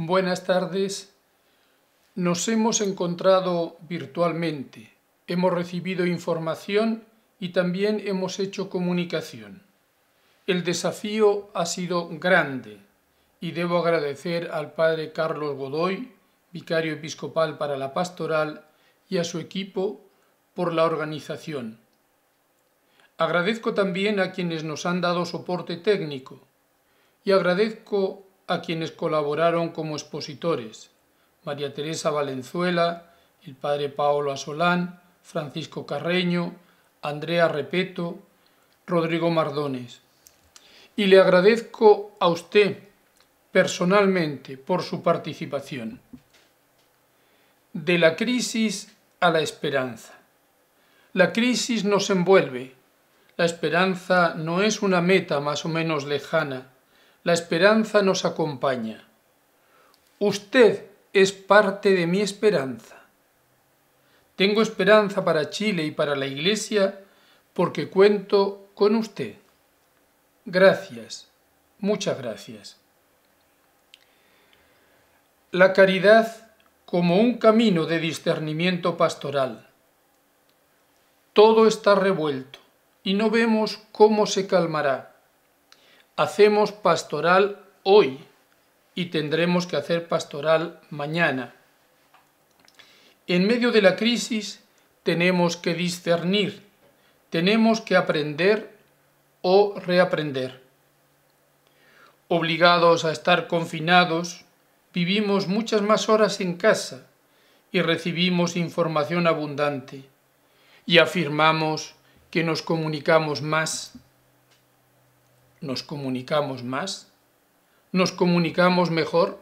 Buenas tardes. Nos hemos encontrado virtualmente, hemos recibido información y también hemos hecho comunicación. El desafío ha sido grande y debo agradecer al Padre Carlos Godoy, vicario episcopal para la pastoral, y a su equipo por la organización. Agradezco también a quienes nos han dado soporte técnico y agradezco a quienes colaboraron como expositores, María Teresa Valenzuela, el padre Paolo Asolán, Francisco Carreño, Andrea Repeto, Rodrigo Mardones. Y le agradezco a usted personalmente por su participación. De la crisis a la esperanza. La crisis nos envuelve. La esperanza no es una meta más o menos lejana, la esperanza nos acompaña. Usted es parte de mi esperanza. Tengo esperanza para Chile y para la Iglesia porque cuento con usted. Gracias, muchas gracias. La caridad como un camino de discernimiento pastoral. Todo está revuelto y no vemos cómo se calmará. Hacemos pastoral hoy y tendremos que hacer pastoral mañana. En medio de la crisis tenemos que discernir, tenemos que aprender o reaprender. Obligados a estar confinados, vivimos muchas más horas en casa y recibimos información abundante y afirmamos que nos comunicamos más nos comunicamos más, nos comunicamos mejor,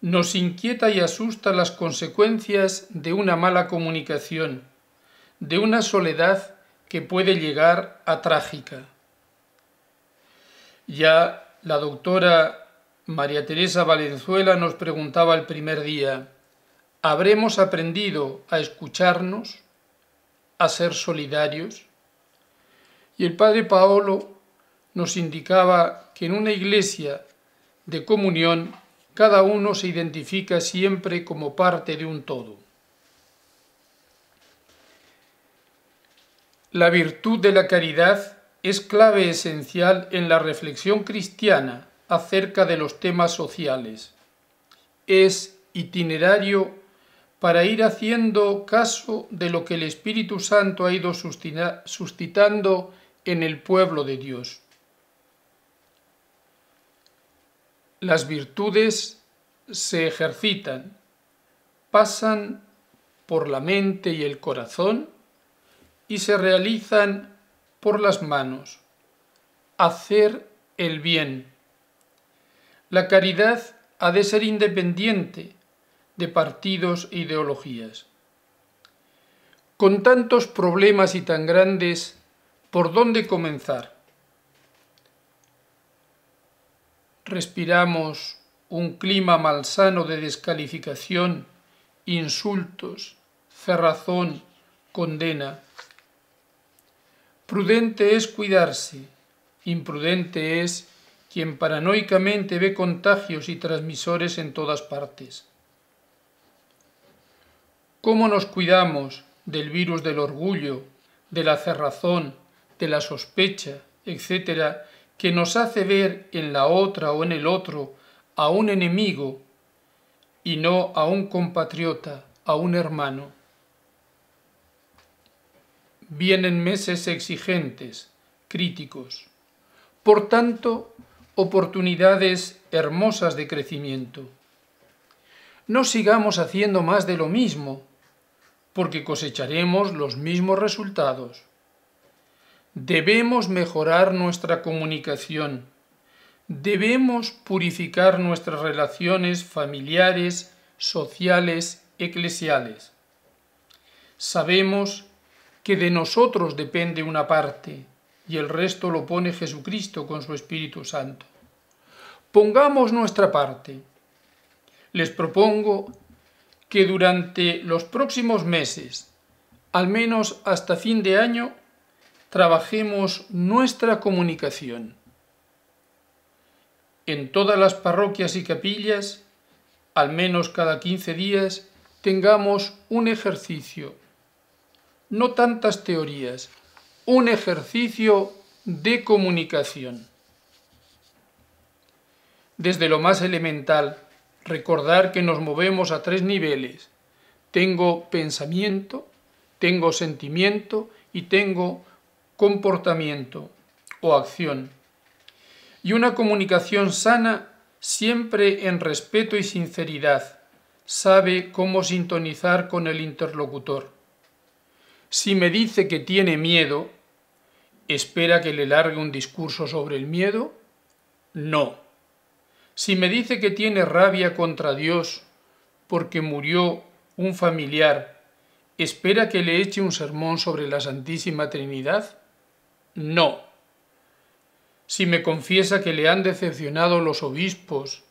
nos inquieta y asusta las consecuencias de una mala comunicación, de una soledad que puede llegar a trágica. Ya la doctora María Teresa Valenzuela nos preguntaba el primer día, ¿habremos aprendido a escucharnos, a ser solidarios? Y el padre Paolo nos indicaba que en una iglesia de comunión cada uno se identifica siempre como parte de un todo. La virtud de la caridad es clave esencial en la reflexión cristiana acerca de los temas sociales. Es itinerario para ir haciendo caso de lo que el Espíritu Santo ha ido suscitando en el pueblo de Dios. Las virtudes se ejercitan, pasan por la mente y el corazón y se realizan por las manos. Hacer el bien. La caridad ha de ser independiente de partidos e ideologías. Con tantos problemas y tan grandes, ¿por dónde comenzar? respiramos un clima malsano de descalificación, insultos, cerrazón, condena. Prudente es cuidarse, imprudente es quien paranoicamente ve contagios y transmisores en todas partes. ¿Cómo nos cuidamos del virus del orgullo, de la cerrazón, de la sospecha, etcétera, que nos hace ver en la otra o en el otro a un enemigo y no a un compatriota, a un hermano. Vienen meses exigentes, críticos, por tanto, oportunidades hermosas de crecimiento. No sigamos haciendo más de lo mismo, porque cosecharemos los mismos resultados. Debemos mejorar nuestra comunicación. Debemos purificar nuestras relaciones familiares, sociales, eclesiales. Sabemos que de nosotros depende una parte y el resto lo pone Jesucristo con su Espíritu Santo. Pongamos nuestra parte. Les propongo que durante los próximos meses, al menos hasta fin de año, trabajemos nuestra comunicación. En todas las parroquias y capillas, al menos cada 15 días, tengamos un ejercicio, no tantas teorías, un ejercicio de comunicación. Desde lo más elemental, recordar que nos movemos a tres niveles. Tengo pensamiento, tengo sentimiento y tengo comportamiento o acción y una comunicación sana siempre en respeto y sinceridad, sabe cómo sintonizar con el interlocutor. Si me dice que tiene miedo, ¿espera que le largue un discurso sobre el miedo? No. Si me dice que tiene rabia contra Dios porque murió un familiar, ¿espera que le eche un sermón sobre la Santísima Trinidad? No. Si me confiesa que le han decepcionado los obispos,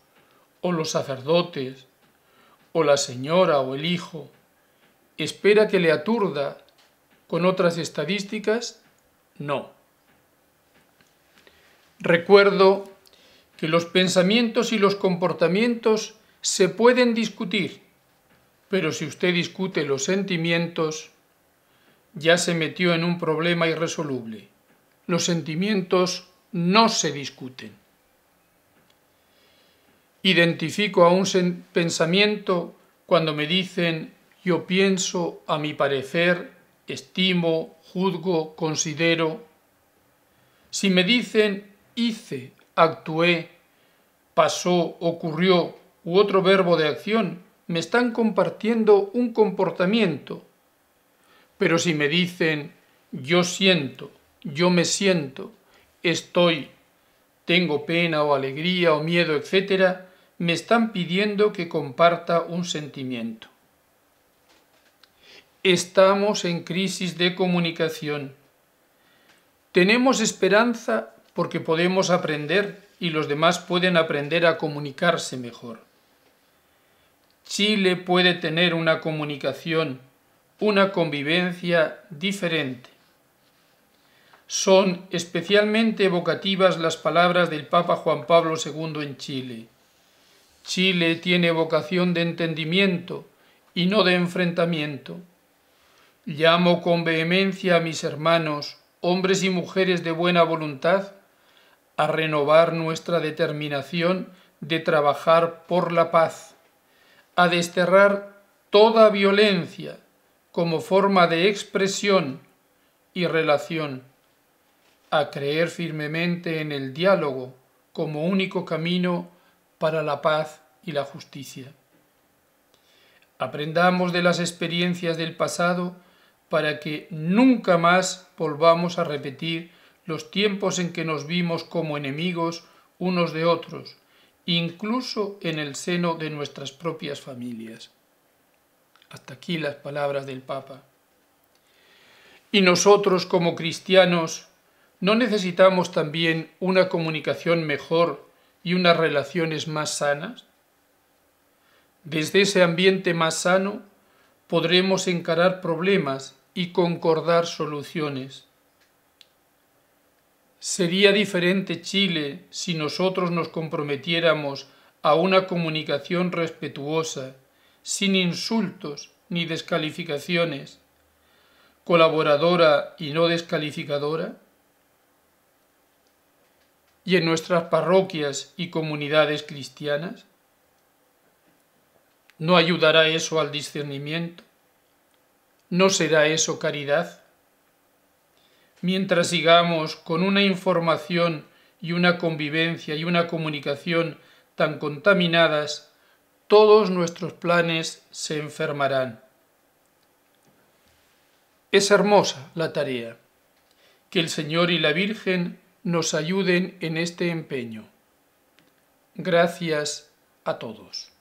o los sacerdotes, o la señora o el hijo, espera que le aturda con otras estadísticas, no. Recuerdo que los pensamientos y los comportamientos se pueden discutir, pero si usted discute los sentimientos, ya se metió en un problema irresoluble los sentimientos no se discuten. Identifico a un pensamiento cuando me dicen yo pienso a mi parecer, estimo, juzgo, considero. Si me dicen hice, actué, pasó, ocurrió u otro verbo de acción, me están compartiendo un comportamiento. Pero si me dicen yo siento, yo me siento, estoy, tengo pena o alegría o miedo, etc., me están pidiendo que comparta un sentimiento. Estamos en crisis de comunicación. Tenemos esperanza porque podemos aprender y los demás pueden aprender a comunicarse mejor. Chile puede tener una comunicación, una convivencia diferente son especialmente evocativas las palabras del Papa Juan Pablo II en Chile. Chile tiene vocación de entendimiento y no de enfrentamiento. Llamo con vehemencia a mis hermanos, hombres y mujeres de buena voluntad, a renovar nuestra determinación de trabajar por la paz, a desterrar toda violencia como forma de expresión y relación a creer firmemente en el diálogo como único camino para la paz y la justicia. Aprendamos de las experiencias del pasado para que nunca más volvamos a repetir los tiempos en que nos vimos como enemigos unos de otros, incluso en el seno de nuestras propias familias. Hasta aquí las palabras del Papa. Y nosotros como cristianos ¿No necesitamos también una comunicación mejor y unas relaciones más sanas? Desde ese ambiente más sano podremos encarar problemas y concordar soluciones. Sería diferente Chile si nosotros nos comprometiéramos a una comunicación respetuosa, sin insultos ni descalificaciones, colaboradora y no descalificadora? y en nuestras parroquias y comunidades cristianas? ¿No ayudará eso al discernimiento? ¿No será eso caridad? Mientras sigamos con una información y una convivencia y una comunicación tan contaminadas, todos nuestros planes se enfermarán. Es hermosa la tarea que el Señor y la Virgen nos ayuden en este empeño. Gracias a todos.